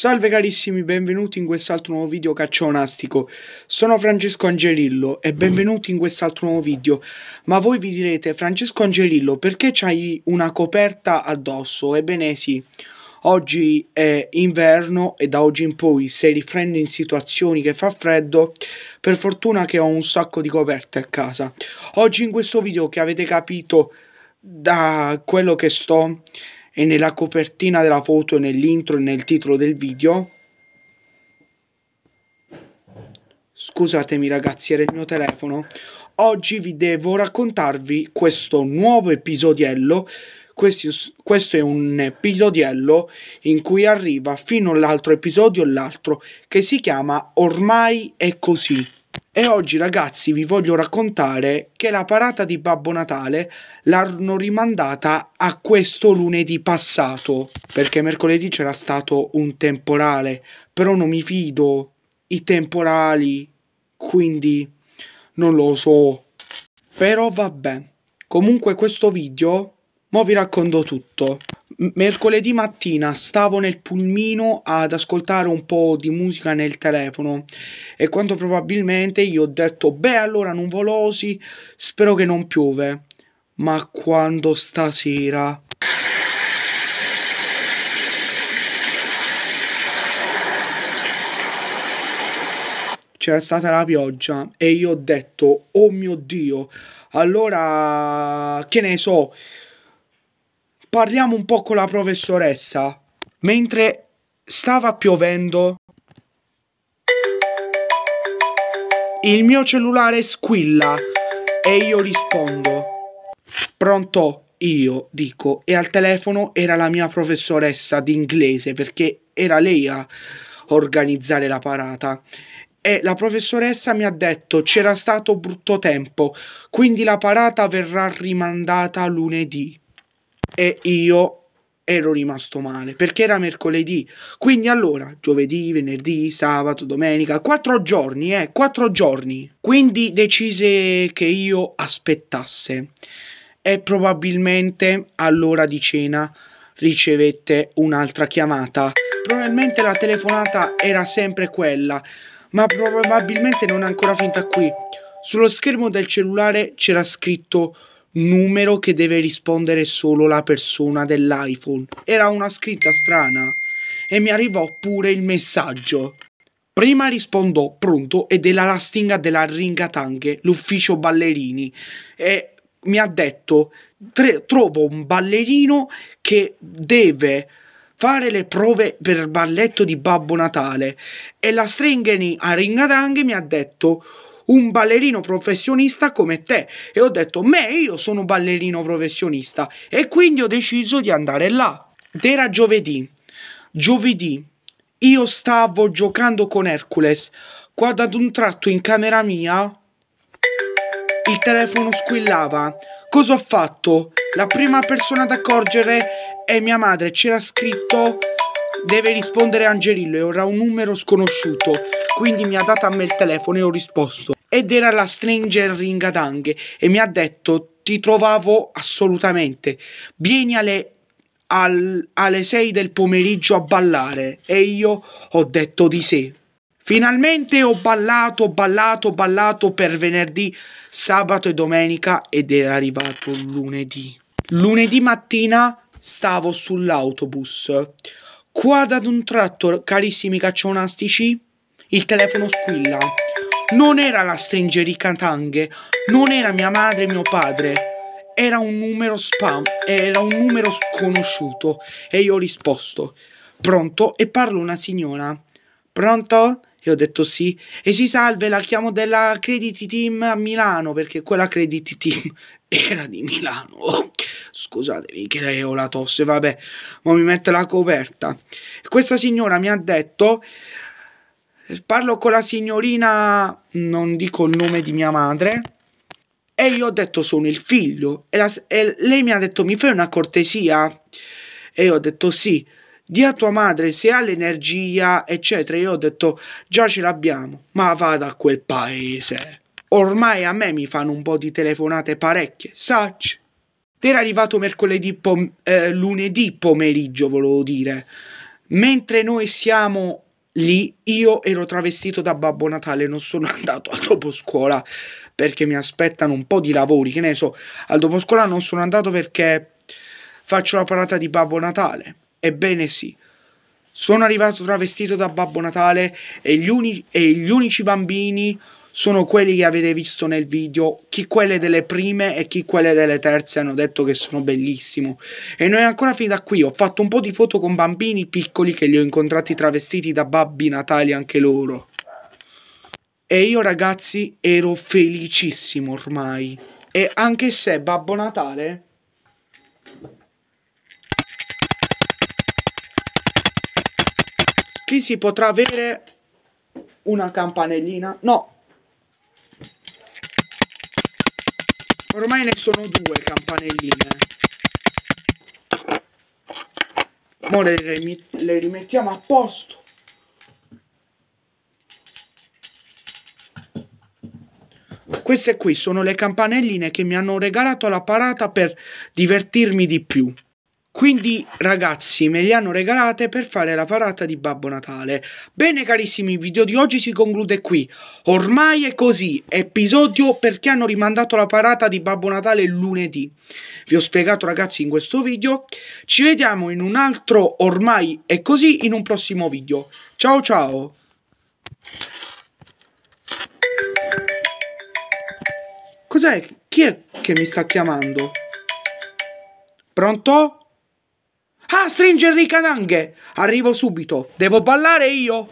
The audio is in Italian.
Salve carissimi, benvenuti in quest'altro nuovo video caccionastico. Sono Francesco Angelillo e benvenuti in quest'altro nuovo video. Ma voi vi direte, Francesco Angelillo, perché c'hai una coperta addosso? Ebbene sì, oggi è inverno e da oggi in poi se li in situazioni che fa freddo, per fortuna che ho un sacco di coperte a casa. Oggi in questo video che avete capito da quello che sto e nella copertina della foto, nell'intro e nel titolo del video. Scusatemi ragazzi, era il mio telefono. Oggi vi devo raccontarvi questo nuovo episodiello. Questo, questo è un episodiello in cui arriva fino all'altro episodio l'altro che si chiama Ormai è così. E oggi ragazzi vi voglio raccontare che la parata di Babbo Natale l'hanno rimandata a questo lunedì passato, perché mercoledì c'era stato un temporale, però non mi fido, i temporali, quindi non lo so. Però vabbè, comunque questo video, mo vi racconto tutto. Mercoledì mattina stavo nel pulmino ad ascoltare un po' di musica nel telefono e quanto probabilmente gli ho detto beh allora non volosi, spero che non piove. Ma quando stasera... C'era stata la pioggia e io ho detto oh mio dio, allora che ne so parliamo un po' con la professoressa. Mentre stava piovendo, il mio cellulare squilla e io rispondo. Pronto? Io dico, e al telefono era la mia professoressa d'inglese perché era lei a organizzare la parata. E la professoressa mi ha detto c'era stato brutto tempo, quindi la parata verrà rimandata lunedì e io ero rimasto male perché era mercoledì. Quindi allora, giovedì, venerdì, sabato, domenica, quattro giorni, eh, quattro giorni. Quindi decise che io aspettasse e probabilmente all'ora di cena ricevette un'altra chiamata. Probabilmente la telefonata era sempre quella, ma probabilmente non è ancora finta qui. Sullo schermo del cellulare c'era scritto numero che deve rispondere solo la persona dell'iPhone. Era una scritta strana e mi arrivò pure il messaggio. Prima rispondo pronto e della lastinga della Ringatanghe, l'ufficio ballerini, e mi ha detto trovo un ballerino che deve fare le prove per il balletto di Babbo Natale e la Strengeni a Ringatanghe mi ha detto un ballerino professionista come te e ho detto me io sono un ballerino professionista e quindi ho deciso di andare là. Ed era giovedì, giovedì io stavo giocando con Hercules quando ad un tratto in camera mia il telefono squillava. Cosa ho fatto? La prima persona ad accorgere è mia madre. C'era scritto deve rispondere Angelillo e ora un numero sconosciuto. Quindi mi ha dato a me il telefono e ho risposto ed era la Stranger Ringatanghe e mi ha detto ti trovavo assolutamente, vieni alle, al, alle 6 del pomeriggio a ballare e io ho detto di sì. Finalmente ho ballato, ballato, ballato per venerdì, sabato e domenica ed era arrivato lunedì. Lunedì mattina stavo sull'autobus. Qua ad un tratto, carissimi caccionastici, il telefono squilla. Non era la stringericatanghe, non era mia madre e mio padre. Era un numero spam, era un numero sconosciuto. E io ho risposto, pronto? E parlo una signora. Pronto? E ho detto sì. E si salve, la chiamo della Credit Team a Milano, perché quella Credit Team era di Milano. scusatemi che lei ho la tosse, vabbè, ma mi mette la coperta. Questa signora mi ha detto... Parlo con la signorina, non dico il nome di mia madre. E io ho detto sono il figlio. E, la, e lei mi ha detto mi fai una cortesia? E io ho detto sì. Di a tua madre se ha l'energia, eccetera. Io ho detto già ce l'abbiamo. Ma vada a quel paese. Ormai a me mi fanno un po' di telefonate parecchie, saci. Era arrivato mercoledì pom eh, lunedì pomeriggio, volevo dire. Mentre noi siamo lì io ero travestito da Babbo Natale, non sono andato al dopo scuola perché mi aspettano un po' di lavori, che ne so, al dopo scuola non sono andato perché faccio la parata di Babbo Natale. Ebbene sì, sono arrivato travestito da Babbo Natale e gli, uni- e gli unici bambini sono quelli che avete visto nel video, chi quelle delle prime e chi quelle delle terze hanno detto che sono bellissimo. E non è ancora finita qui, ho fatto un po' di foto con bambini piccoli che li ho incontrati travestiti da babbi natali anche loro. E io ragazzi ero felicissimo ormai. E anche se Babbo Natale... Qui si potrà avere una campanellina. No, ormai ne sono due campanelline. Ora le, le rimettiamo a posto. Queste qui sono le campanelline che mi hanno regalato la parata per divertirmi di più. Quindi ragazzi me le hanno regalate per fare la parata di Babbo Natale. Bene carissimi, il video di oggi si conclude qui. Ormai è così, episodio perché hanno rimandato la parata di Babbo Natale lunedì. Vi ho spiegato ragazzi in questo video. Ci vediamo in un altro ormai è così in un prossimo video. Ciao ciao! Cos'è? Chi è che mi sta chiamando? Pronto? Ah, i cananghe! Arrivo subito. Devo ballare io!